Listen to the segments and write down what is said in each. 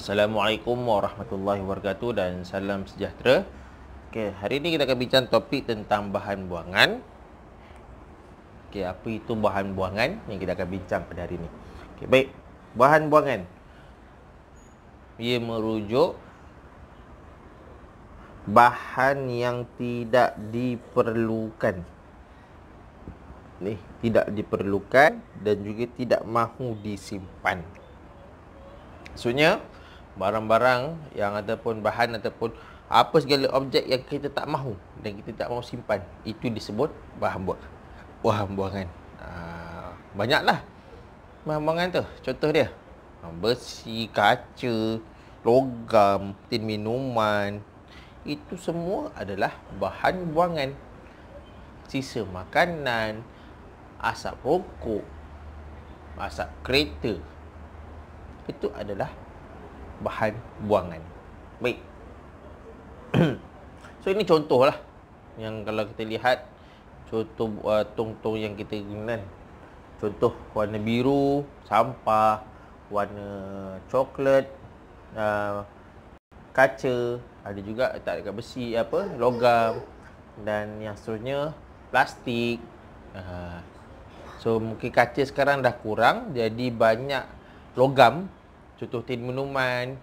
Assalamualaikum warahmatullahi wabarakatuh dan salam sejahtera. Okey, hari ini kita akan bincang topik tentang bahan buangan. Okey, apa itu bahan buangan yang kita akan bincang pada hari ini? Okey, baik. Bahan buangan. Ia merujuk bahan yang tidak diperlukan. Ni, tidak diperlukan dan juga tidak mahu disimpan. Maksudnya so, barang-barang yang ataupun bahan ataupun apa segala objek yang kita tak mahu dan kita tak mahu simpan itu disebut bahan buang bahan buangan ha, banyaklah bahan buangan tu contoh dia ha, besi kaca logam tin minuman itu semua adalah bahan buangan sisa makanan asap rokok asap kereta itu adalah bahan buangan Baik So ini contoh lah Yang kalau kita lihat Contoh uh, tong-tong uh, yang kita gunakan Contoh warna biru Sampah Warna coklat uh, Kaca Ada juga letak dekat besi apa Logam Dan yang seterusnya Plastik uh, So mungkin kaca sekarang dah kurang Jadi banyak logam contoh tin minuman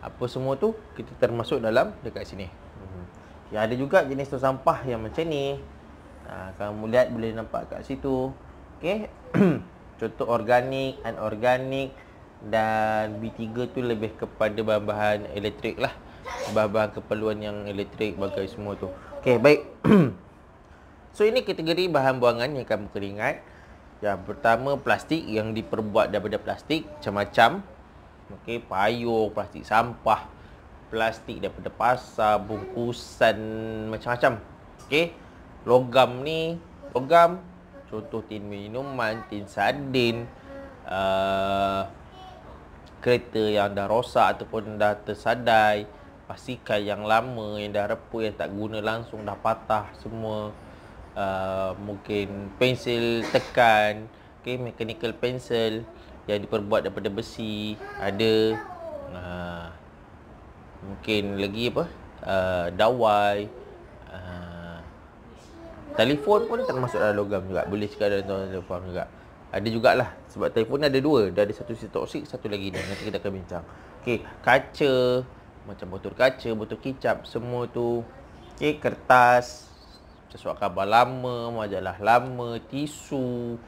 apa semua tu kita termasuk dalam dekat sini. Mhm. Ya ada juga jenis tu sampah yang macam ni. Ah ha, kamu lihat boleh nampak kat situ. Okay, contoh organik, anorganik dan B3 tu lebih kepada bahan-bahan elektrik lah. Bahan-bahan keperluan yang elektrik bagai semua tu. Okay baik. so ini kategori bahan buangan yang kamu keringat. Yang pertama plastik yang diperbuat daripada plastik macam-macam Okey, payung, plastik sampah, plastik daripada pasar, bungkusan macam-macam. Okey. Logam ni, logam contoh tin minuman, tin sardin, uh, kereta yang dah rosak ataupun dah tersadai, pasikal yang lama yang dah reput yang tak guna langsung dah patah semua. Uh, mungkin pensil tekan, okey, mechanical pencil yang diperbuat daripada besi ada uh, mungkin lagi apa uh, dawai ah, telefon pun tak masuk dalam logam juga boleh cakap dalam telefon juga ada jugalah sebab telefon ada dua dia ada satu sisi toksik satu lagi dia nanti kita akan bincang okey kaca macam botol kaca botol kicap semua tu okey kertas sesuatu khabar lama majalah lama tisu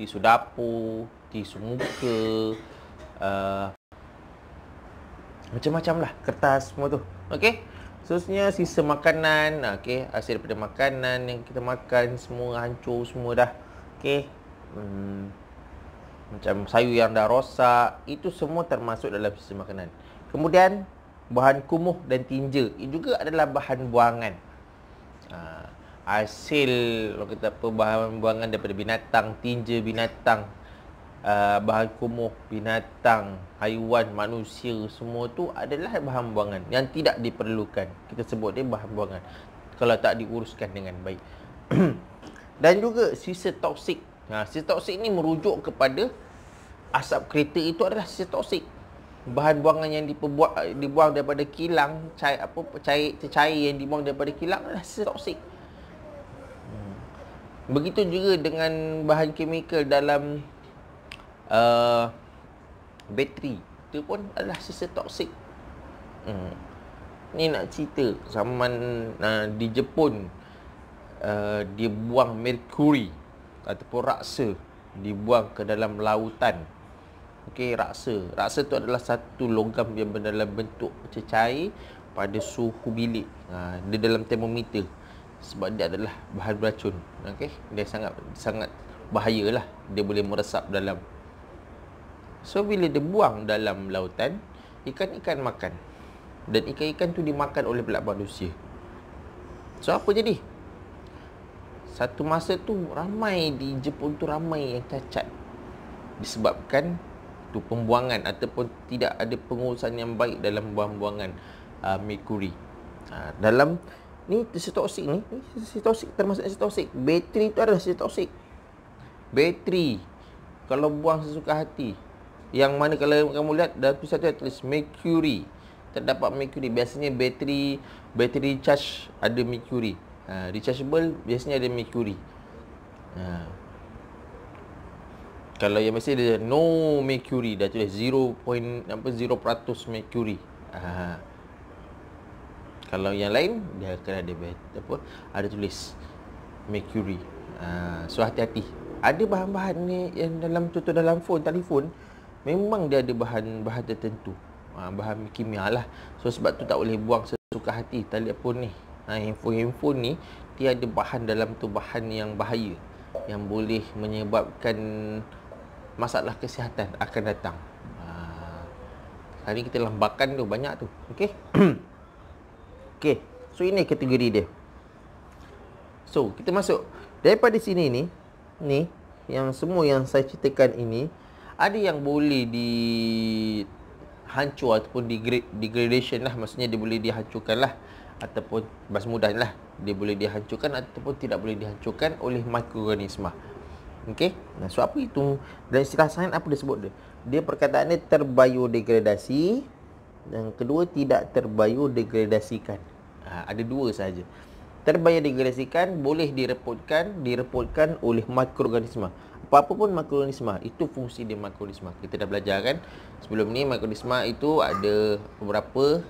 tisu dapur putih semuka uh, macam-macam lah kertas semua tu okey seterusnya sisa makanan okey hasil daripada makanan yang kita makan semua hancur semua dah okey hmm, macam sayur yang dah rosak itu semua termasuk dalam sisa makanan kemudian bahan kumuh dan tinja ini juga adalah bahan buangan uh, hasil kalau kita apa bahan buangan daripada binatang tinja binatang Ah, bahan kumuh binatang, haiwan, manusia semua tu adalah bahan buangan yang tidak diperlukan. Kita sebut dia bahan buangan kalau tak diuruskan dengan baik. Dan juga sisa toksik. Nah, sisa toksik ni merujuk kepada asap kereta itu adalah sisa toksik. Bahan buangan yang diperbuat dibuang daripada kilang, cair apa cair tercair yang dibuang daripada kilang adalah sisa toksik. Hmm. Begitu juga dengan bahan kimikal dalam uh, bateri tu pun adalah sisa toksik hmm. ni nak cerita zaman uh, di Jepun uh, dia buang merkuri ataupun raksa dibuang ke dalam lautan Okey, raksa Raksa tu adalah satu logam yang dalam bentuk macam cair Pada suhu bilik ha, Dia dalam termometer Sebab dia adalah bahan beracun Okey, dia sangat sangat bahaya lah Dia boleh meresap dalam So bila dia buang dalam lautan Ikan-ikan makan Dan ikan-ikan tu dimakan oleh pelak manusia So apa jadi? Satu masa tu ramai di Jepun tu ramai yang cacat Disebabkan tu pembuangan Ataupun tidak ada pengurusan yang baik dalam pembuangan uh, Mercury ha, Dalam ni sitosik ni, ni sitosik termasuk sitosik Bateri tu adalah sitosik Bateri Kalau buang sesuka hati yang mana kalau kamu lihat Dalam tu satu tulis Mercury Terdapat Mercury Biasanya bateri Bateri charge Ada Mercury ha, Rechargeable Biasanya ada Mercury ha. Kalau yang biasanya dia No Mercury Dah tulis 0.0% Mercury ha. Kalau yang lain Dia akan ada apa, Ada tulis Mercury ha. So hati-hati Ada bahan-bahan ni Yang dalam tutup dalam phone Telefon memang dia ada bahan-bahan tertentu ha, bahan kimia lah so sebab tu tak boleh buang sesuka hati telefon ni ha, handphone-handphone ni dia ada bahan dalam tu bahan yang bahaya yang boleh menyebabkan masalah kesihatan akan datang ha, hari kita lambakan tu banyak tu ok ok so ini kategori dia so kita masuk daripada sini ni ni yang semua yang saya ceritakan ini ada yang boleh di hancur ataupun degrade degradation lah maksudnya dia boleh dihancurkan lah ataupun bas mudah lah dia boleh dihancurkan ataupun tidak boleh dihancurkan oleh mikroorganisma Okey. Nah, so apa itu? Dan istilah sains apa dia sebut dia? Dia perkataannya terbiodegradasi dan kedua tidak terbiodegradasikan. Ha, ada dua saja. Terbiodegradasikan boleh direpotkan direpotkan oleh mikroorganisma apa-apa pun makronisma itu fungsi dia makronisma kita dah belajar kan sebelum ni makronisma itu ada beberapa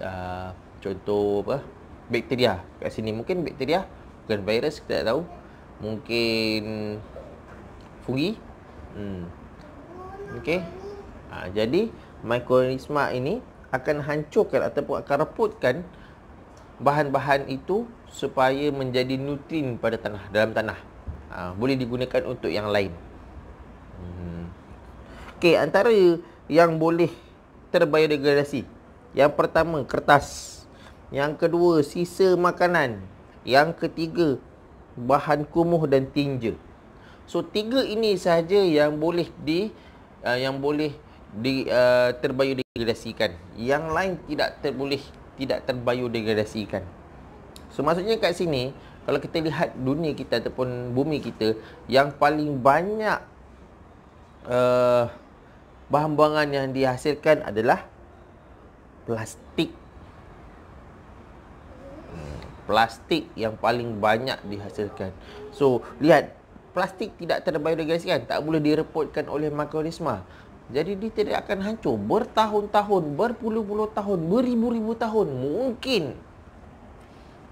uh, contoh apa bakteria kat sini mungkin bakteria bukan virus kita tak tahu mungkin fungi hmm. okey ha, jadi mikroorganisma ini akan hancurkan ataupun akan reputkan bahan-bahan itu supaya menjadi nutrien pada tanah dalam tanah ha, Boleh digunakan untuk yang lain hmm. Okey, antara yang boleh terbiodegradasi Yang pertama, kertas Yang kedua, sisa makanan Yang ketiga, bahan kumuh dan tinja So, tiga ini sahaja yang boleh di uh, Yang boleh di uh, terbiodegradasikan Yang lain tidak terboleh tidak terbiodegradasikan So, maksudnya kat sini kalau kita lihat dunia kita ataupun bumi kita yang paling banyak uh, bahan-bahan yang dihasilkan adalah plastik hmm, plastik yang paling banyak dihasilkan so lihat plastik tidak terbiodegrasi kan tak boleh direpotkan oleh mikroorganisma jadi dia tidak akan hancur bertahun-tahun berpuluh-puluh tahun beribu-ribu tahun mungkin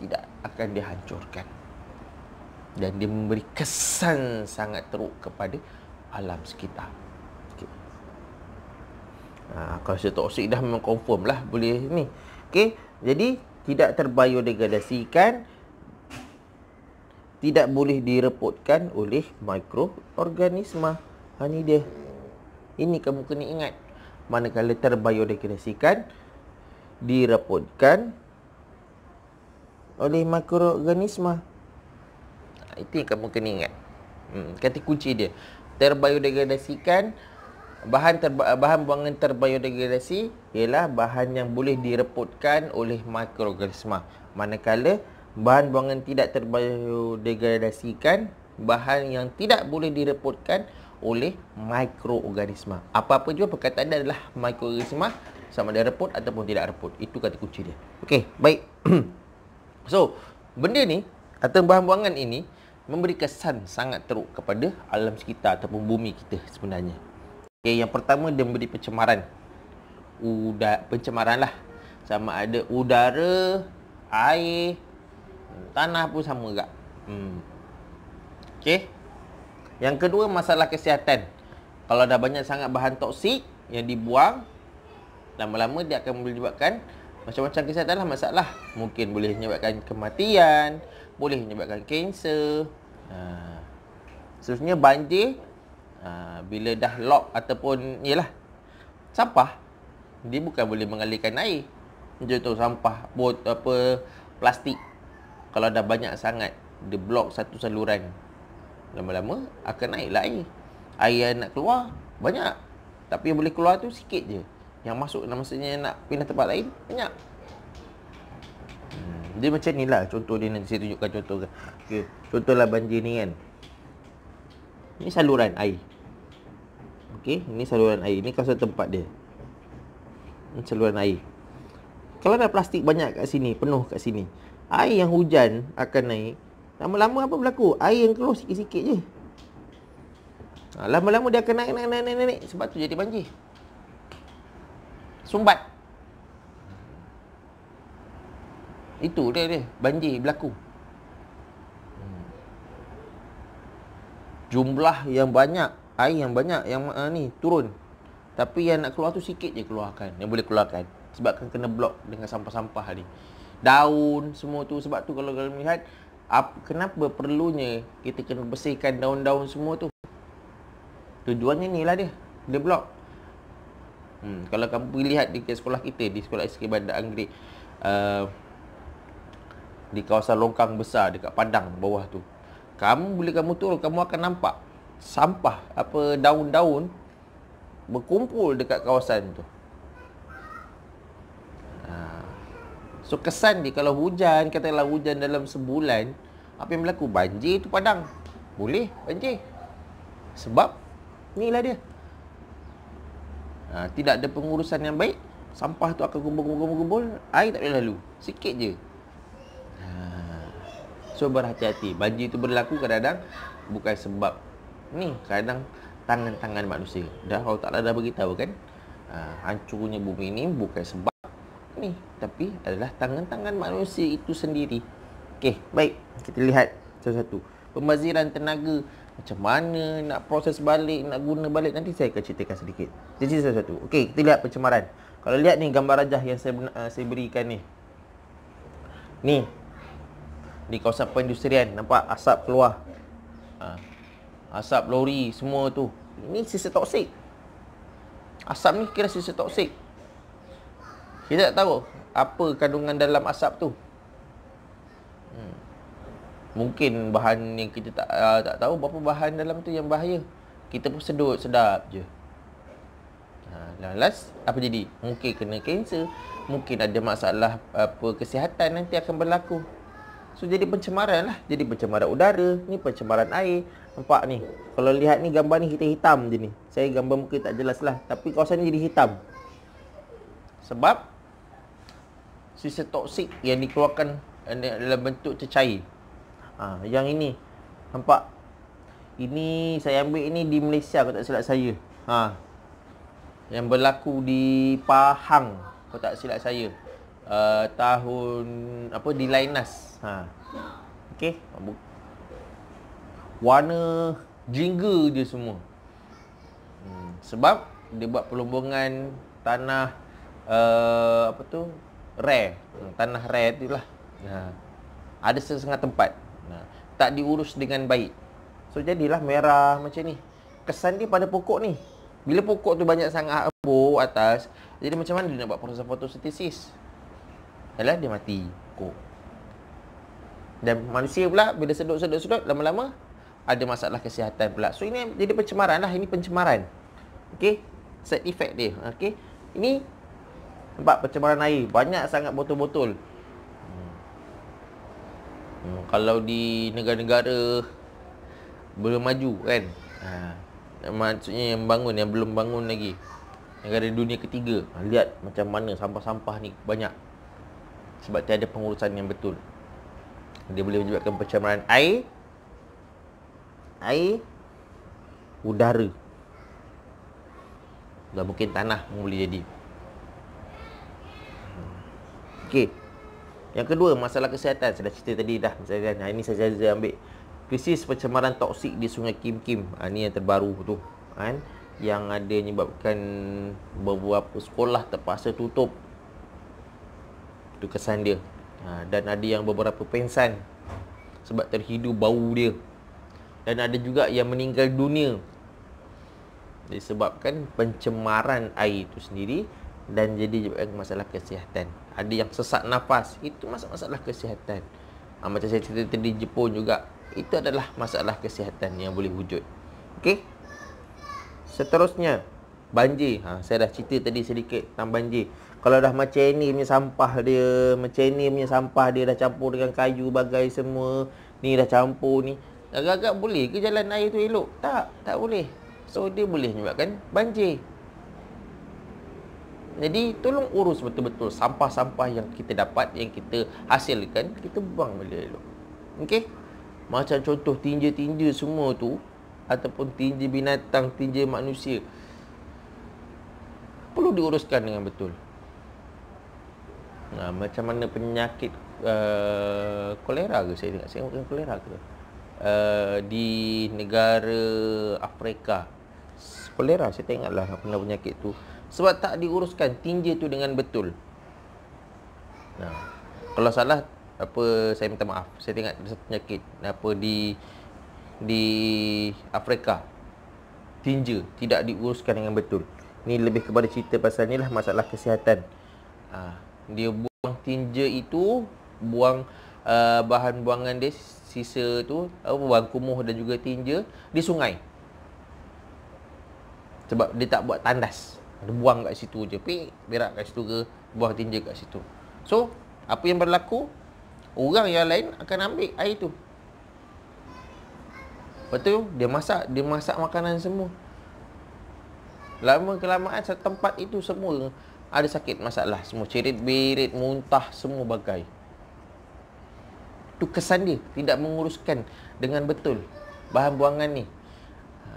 tidak akan dihancurkan dan dia memberi kesan sangat teruk kepada alam sekitar okay. ha, toksik dah memang confirm lah boleh ni okay. jadi tidak terbiodegradasikan tidak boleh direpotkan oleh mikroorganisma ha, ni dia ini kamu kena ingat manakala terbiodegradasikan direpotkan oleh mikroorganisma. Itu yang kamu kena ingat. Hmm, kata kunci dia. Terbiodegradasikan bahan terba- bahan buangan terbiodegradasi ialah bahan yang boleh direpotkan oleh mikroorganisma. Manakala bahan buangan tidak terbiodegradasikan bahan yang tidak boleh direpotkan oleh mikroorganisma. Apa-apa juga perkataan dia adalah mikroorganisma sama ada reput ataupun tidak reput. Itu kata kunci dia. Okey, baik. So, benda ni atau bahan buangan ini memberi kesan sangat teruk kepada alam sekitar ataupun bumi kita sebenarnya. Okay, yang pertama dia memberi pencemaran. Udah pencemaran lah. Sama ada udara, air, tanah pun sama juga. Hmm. Okay. Yang kedua masalah kesihatan. Kalau dah banyak sangat bahan toksik yang dibuang, lama-lama dia akan menyebabkan macam-macam kesihatan lah masalah Mungkin boleh menyebabkan kematian Boleh menyebabkan kanser ha. Seterusnya banjir ha. Bila dah lock ataupun Yelah Sampah Dia bukan boleh mengalirkan air Contoh sampah bot apa Plastik Kalau dah banyak sangat Dia block satu saluran Lama-lama akan naiklah air Air yang nak keluar Banyak Tapi yang boleh keluar tu sikit je yang masuk dan maksudnya nak pindah tempat lain banyak hmm. dia macam ni lah contoh dia nanti saya tunjukkan contoh ke okay. contohlah banjir ni kan ni saluran air Okey, ini saluran air. Ini kawasan tempat dia. Ini saluran air. Kalau ada plastik banyak kat sini, penuh kat sini. Air yang hujan akan naik. Lama-lama apa berlaku? Air yang keluar sikit-sikit je. Ha, lama-lama dia akan naik, naik, naik, naik. Sebab tu jadi banjir sumbat itu dia dia banjir berlaku jumlah yang banyak air yang banyak yang uh, ni turun tapi yang nak keluar tu sikit je keluarkan yang boleh keluarkan sebab kan kena blok dengan sampah-sampah ni daun semua tu sebab tu kalau kalian melihat apa, kenapa perlunya kita kena bersihkan daun-daun semua tu tujuannya ni lah dia dia blok Hmm, kalau kamu lihat di sekolah kita di sekolah SK Bandar Anggrek uh, di kawasan longkang besar dekat padang bawah tu. Kamu boleh kamu turun kamu akan nampak sampah apa daun-daun berkumpul dekat kawasan tu. Ha. So kesan dia kalau hujan Katalah hujan dalam sebulan Apa yang berlaku? Banjir tu padang Boleh banjir Sebab Inilah dia ha, Tidak ada pengurusan yang baik Sampah tu akan gumpul-gumpul-gumpul Air tak boleh lalu Sikit je ha. So berhati-hati Banjir tu berlaku kadang-kadang Bukan sebab Ni kadang Tangan-tangan manusia Dah kalau tak ada lah beritahu kan ha, Hancurnya bumi ni bukan sebab Ni Tapi adalah tangan-tangan manusia itu sendiri Okay baik Kita lihat satu-satu Pembaziran tenaga macam mana nak proses balik, nak guna balik Nanti saya akan ceritakan sedikit Jadi satu satu Okey, kita lihat pencemaran Kalau lihat ni gambar rajah yang saya, uh, saya berikan ni Ni Di kawasan perindustrian Nampak asap keluar ha. Asap lori semua tu Ini sisa toksik Asap ni kira sisa toksik Kita tak tahu Apa kandungan dalam asap tu hmm. Mungkin bahan yang kita tak uh, tak tahu berapa bahan dalam tu yang bahaya. Kita pun sedut sedap je. Ha, last apa jadi? Mungkin kena kanser, mungkin ada masalah apa kesihatan nanti akan berlaku. So jadi pencemaran lah Jadi pencemaran udara Ni pencemaran air Nampak ni Kalau lihat ni gambar ni kita hitam je ni Saya gambar muka tak jelas lah Tapi kawasan ni jadi hitam Sebab Sisa toksik yang dikeluarkan eh, Dalam bentuk cecair Ha, yang ini. Nampak? Ini saya ambil ini di Malaysia kalau tak silap saya. Ha. Yang berlaku di Pahang kalau tak silap saya. Uh, tahun apa di Linas. Ha. Okey. Warna jingga dia semua. Hmm, sebab dia buat pelombongan tanah uh, apa tu? rare. Hmm, tanah rare itulah. Ha. Ada sesengat tempat tak diurus dengan baik. So jadilah merah macam ni. Kesan dia pada pokok ni. Bila pokok tu banyak sangat abu atas, jadi macam mana dia nak buat proses fotosintesis? Alah dia mati pokok. Dan manusia pula bila sedut-sedut-sedut lama-lama ada masalah kesihatan pula. So ini jadi pencemaran lah. Ini pencemaran. Okay, Side effect dia. Okay, Ini nampak pencemaran air. Banyak sangat botol-botol hmm, kalau di negara-negara belum maju kan ha, maksudnya yang bangun yang belum bangun lagi negara dunia ketiga ha, lihat macam mana sampah-sampah ni banyak sebab tiada pengurusan yang betul dia boleh menyebabkan pencemaran air air udara dan lah, mungkin tanah pun boleh jadi hmm. Okay. Yang kedua, masalah kesihatan. Saya dah cerita tadi dah. Saya, nah, ini saya, saya ambil. Krisis pencemaran toksik di Sungai Kim Kim. Ha, ini yang terbaru tu. Kan? Yang ada menyebabkan beberapa sekolah terpaksa tutup. Itu kesan dia. Ha, dan ada yang beberapa pensan. Sebab terhidu bau dia. Dan ada juga yang meninggal dunia. Disebabkan Pencemaran air itu sendiri dan jadi masalah kesihatan. Ada yang sesak nafas, itu masalah-masalah kesihatan. Ha, macam saya cerita tadi Jepun juga, itu adalah masalah kesihatan yang boleh wujud. Okey. Seterusnya, banjir. Ha, saya dah cerita tadi sedikit tentang banjir. Kalau dah macam ini punya sampah dia, macam ini punya sampah dia dah campur dengan kayu bagai semua, ni dah campur ni. Agak-agak boleh ke jalan air tu elok? Tak, tak boleh. So dia boleh menyebabkan banjir. Jadi tolong urus betul-betul sampah-sampah yang kita dapat yang kita hasilkan kita buang balik elok. Okey. Macam contoh tinja-tinja semua tu ataupun tinja binatang, tinja manusia perlu diuruskan dengan betul. Nah, ha, macam mana penyakit eh, kolera ke saya ingat saya bukan kolera ke uh, di negara Afrika kolera saya tak ingatlah apa penyakit tu sebab tak diuruskan tinja tu dengan betul. Nah, kalau salah apa saya minta maaf. Saya tengok ada satu penyakit apa di di Afrika tinja tidak diuruskan dengan betul. Ini lebih kepada cerita pasal ni lah masalah kesihatan. Ah, dia buang tinja itu buang uh, bahan buangan dia sisa tu apa buang kumuh dan juga tinja di sungai. Sebab dia tak buat tandas. Ada buang kat situ je Pek Berak kat situ ke buah tinja kat situ So Apa yang berlaku Orang yang lain Akan ambil air tu Lepas tu Dia masak Dia masak makanan semua Lama kelamaan Tempat itu semua Ada sakit masalah Semua cerit Berit Muntah Semua bagai Tu kesan dia Tidak menguruskan Dengan betul Bahan buangan ni ha,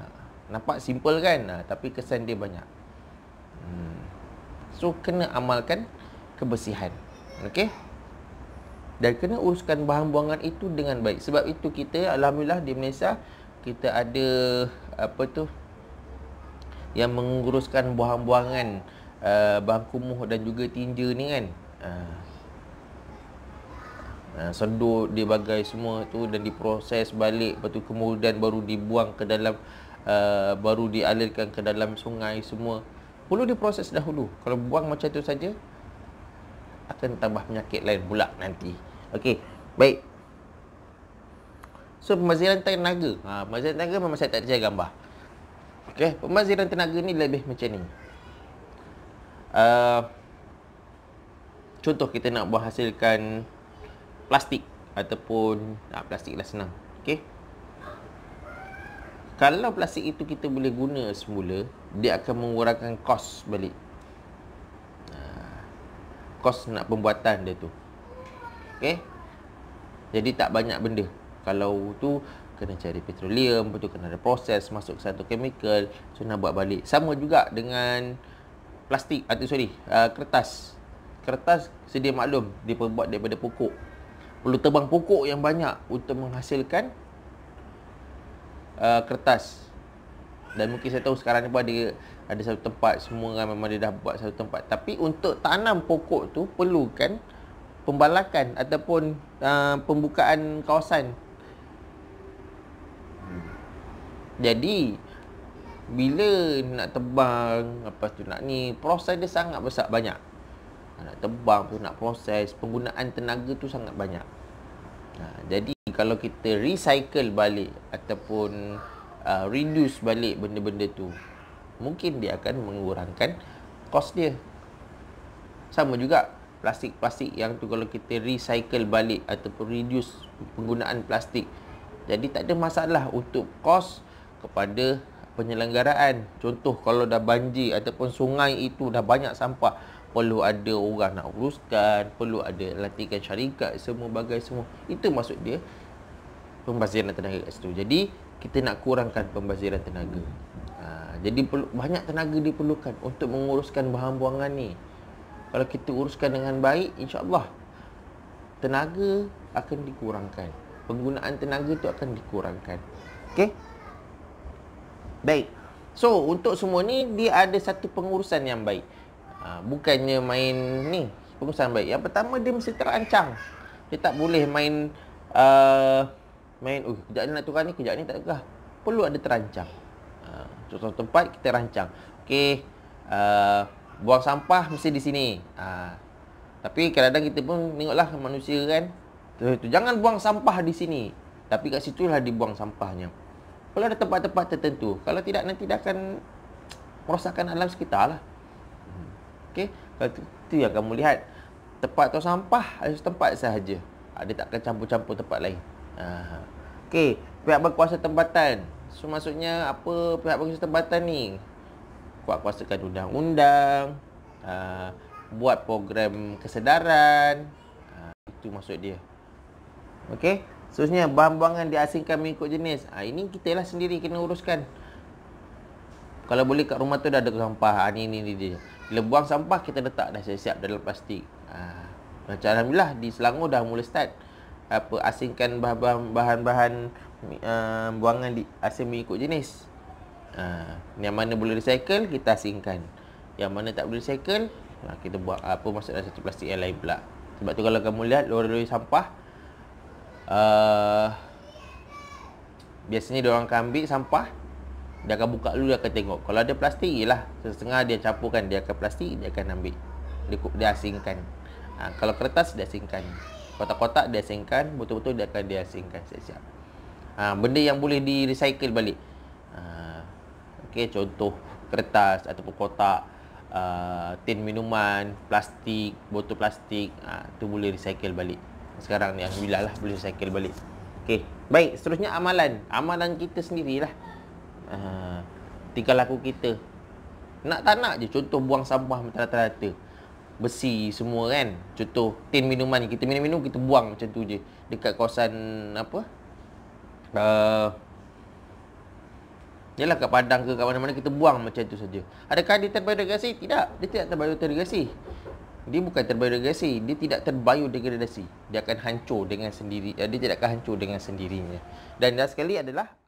Nampak simple kan ha, Tapi kesan dia banyak tu kena amalkan kebersihan. Okey. Dan kena uruskan bahan buangan itu dengan baik. Sebab itu kita alhamdulillah di Malaysia kita ada apa tu yang menguruskan bahan buangan uh, bahan kumuh dan juga tinja ni kan. Uh, ah. uh, ah, sendur dia bagai semua tu dan diproses balik lepas tu kemudian baru dibuang ke dalam Uh, baru dialirkan ke dalam sungai semua Perlu diproses dahulu Kalau buang macam tu saja Akan tambah penyakit lain pula nanti Okey, baik So, pemaziran tenaga ha, Pemaziran tenaga memang saya tak ada gambar Okey, pemaziran tenaga ni lebih macam ni uh, Contoh kita nak buat hasilkan Plastik Ataupun ha, Plastik lah senang Okey kalau plastik itu kita boleh guna semula dia akan mengurangkan kos balik kos nak pembuatan dia tu Okay Jadi tak banyak benda Kalau tu kena cari petroleum Lepas tu kena ada proses masuk satu chemical So nak buat balik Sama juga dengan plastik atau ah, sorry uh, kertas kertas sedia maklum diperbuat daripada pokok perlu tebang pokok yang banyak untuk menghasilkan uh, kertas dan mungkin saya tahu sekarang ni pun ada ada satu tempat semua orang memang dia dah buat satu tempat tapi untuk tanam pokok tu perlukan pembalakan ataupun uh, pembukaan kawasan jadi bila nak tebang apa tu nak ni proses dia sangat besar banyak nak tebang tu nak proses penggunaan tenaga tu sangat banyak ha, jadi kalau kita recycle balik ataupun uh, reduce balik benda-benda tu mungkin dia akan mengurangkan kos dia sama juga plastik-plastik yang tu kalau kita recycle balik ataupun reduce penggunaan plastik jadi tak ada masalah untuk kos kepada penyelenggaraan contoh kalau dah banjir ataupun sungai itu dah banyak sampah perlu ada orang nak uruskan perlu ada latihan syarikat semua bagai semua itu maksud dia pembaziran tenaga kat situ jadi kita nak kurangkan pembaziran tenaga. Ha, jadi perlu, banyak tenaga diperlukan untuk menguruskan bahan buangan ni. Kalau kita uruskan dengan baik, insyaallah tenaga akan dikurangkan. Penggunaan tenaga tu akan dikurangkan. Okey? Baik. So, untuk semua ni dia ada satu pengurusan yang baik. Ha, bukannya main ni, pengurusan baik. Yang pertama dia mesti terancang. Dia tak boleh main uh, main uh kejap ni nak tukar ni kejap ni tak tukar perlu ada terancang uh, contoh tempat kita rancang okey uh, buang sampah mesti di sini uh, tapi kadang-kadang kita pun tengoklah manusia kan tu, tu jangan buang sampah di sini tapi kat situ lah dibuang sampahnya Perlu ada tempat-tempat tertentu Kalau tidak nanti dia akan Merosakkan alam sekitar lah hmm, Okay Kalau tu, tu yang kamu lihat Tempat atau sampah Ada tempat sahaja Ada takkan campur-campur tempat lain Okey, pihak berkuasa tempatan. So maksudnya apa pihak berkuasa tempatan ni? Kuat kuasakan undang-undang, uh, buat program kesedaran. Uh, itu maksud dia. Okey. Seterusnya, bahan-bahan diasingkan mengikut jenis. Ha, ini kita lah sendiri kena uruskan. Kalau boleh kat rumah tu dah ada sampah. Ha, ini ni, dia. Bila buang sampah, kita letak dah siap-siap dalam plastik. Ha, macam Alhamdulillah, di Selangor dah mula start apa asingkan bahan-bahan uh, buangan di asing mengikut jenis. Uh, yang mana boleh recycle kita asingkan. Yang mana tak boleh recycle, uh, kita buat apa masuk dalam satu plastik yang lain pula. Sebab tu kalau kamu lihat lori-lori sampah uh, biasanya dia orang akan ambil sampah dia akan buka dulu dia akan tengok. Kalau ada plastik lah setengah dia campurkan dia akan plastik dia akan ambil. Dia, dia asingkan. Uh, kalau kertas dia asingkan kotak-kotak diasingkan betul-betul dia akan diasingkan siap-siap ha, benda yang boleh di recycle balik ha, okay, contoh kertas ataupun kotak uh, tin minuman plastik botol plastik ha, tu boleh recycle balik sekarang ni Alhamdulillah lah boleh recycle balik Okey, baik seterusnya amalan amalan kita sendirilah uh, ha, tinggal laku kita nak tak nak je contoh buang sampah merata-rata besi semua kan contoh tin minuman ni kita minum-minum kita buang macam tu je dekat kawasan apa uh, Yalah kat Padang ke kat mana-mana kita buang macam tu saja. Adakah dia terbiodegradasi? Tidak. Dia tidak terbiodegradasi. Dia bukan terbiodegradasi, dia tidak terbiodegradasi. Dia akan hancur dengan sendiri. Eh, dia tidak akan hancur dengan sendirinya. Dan last sekali adalah